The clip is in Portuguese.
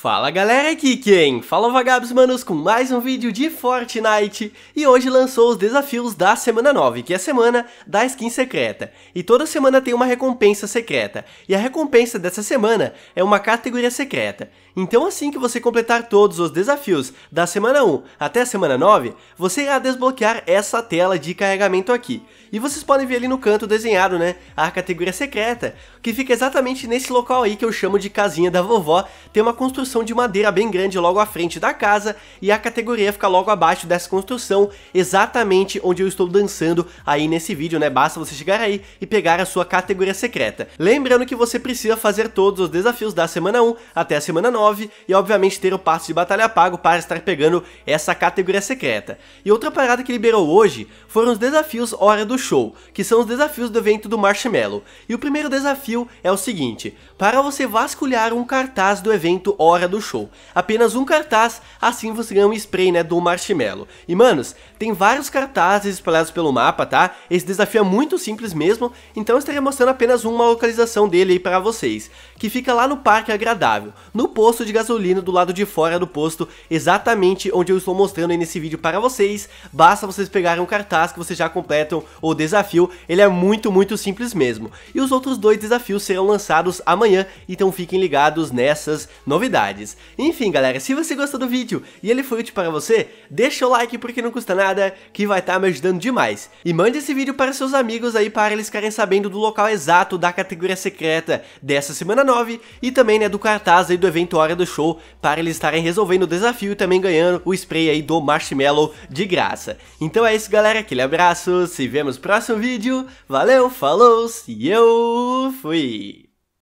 Fala galera, aqui é quem? Fala vagabos manos com mais um vídeo de Fortnite E hoje lançou os desafios da semana 9, que é a semana da skin secreta E toda semana tem uma recompensa secreta E a recompensa dessa semana é uma categoria secreta Então assim que você completar todos os desafios da semana 1 até a semana 9 Você irá desbloquear essa tela de carregamento aqui E vocês podem ver ali no canto desenhado né, a categoria secreta Que fica exatamente nesse local aí que eu chamo de casinha da vovó Tem uma construção construção de madeira bem grande logo à frente da casa e a categoria fica logo abaixo dessa construção, exatamente onde eu estou dançando aí nesse vídeo, né? Basta você chegar aí e pegar a sua categoria secreta. Lembrando que você precisa fazer todos os desafios da semana 1 até a semana 9 e obviamente ter o passo de batalha pago para estar pegando essa categoria secreta. E outra parada que liberou hoje foram os desafios Hora do Show, que são os desafios do evento do Marshmallow. E o primeiro desafio é o seguinte, para você vasculhar um cartaz do evento Hora hora do show. Apenas um cartaz, assim você ganha um spray, né, do Marshmallow. E, manos, tem vários cartazes espalhados pelo mapa, tá? Esse desafio é muito simples mesmo, então eu estarei mostrando apenas uma localização dele aí pra vocês, que fica lá no Parque Agradável, no posto de gasolina do lado de fora do posto, exatamente onde eu estou mostrando aí nesse vídeo para vocês. Basta vocês pegarem um cartaz que vocês já completam o desafio, ele é muito, muito simples mesmo. E os outros dois desafios serão lançados amanhã, então fiquem ligados nessas novidades novidades. Enfim, galera, se você gostou do vídeo e ele foi útil para você, deixa o like porque não custa nada, que vai estar tá me ajudando demais. E mande esse vídeo para seus amigos aí para eles ficarem sabendo do local exato da categoria secreta dessa semana 9 e também né, do cartaz aí do evento Hora do Show para eles estarem resolvendo o desafio e também ganhando o spray aí do Marshmallow de graça. Então é isso, galera, aquele abraço, se vemos no próximo vídeo, valeu, falou e eu fui!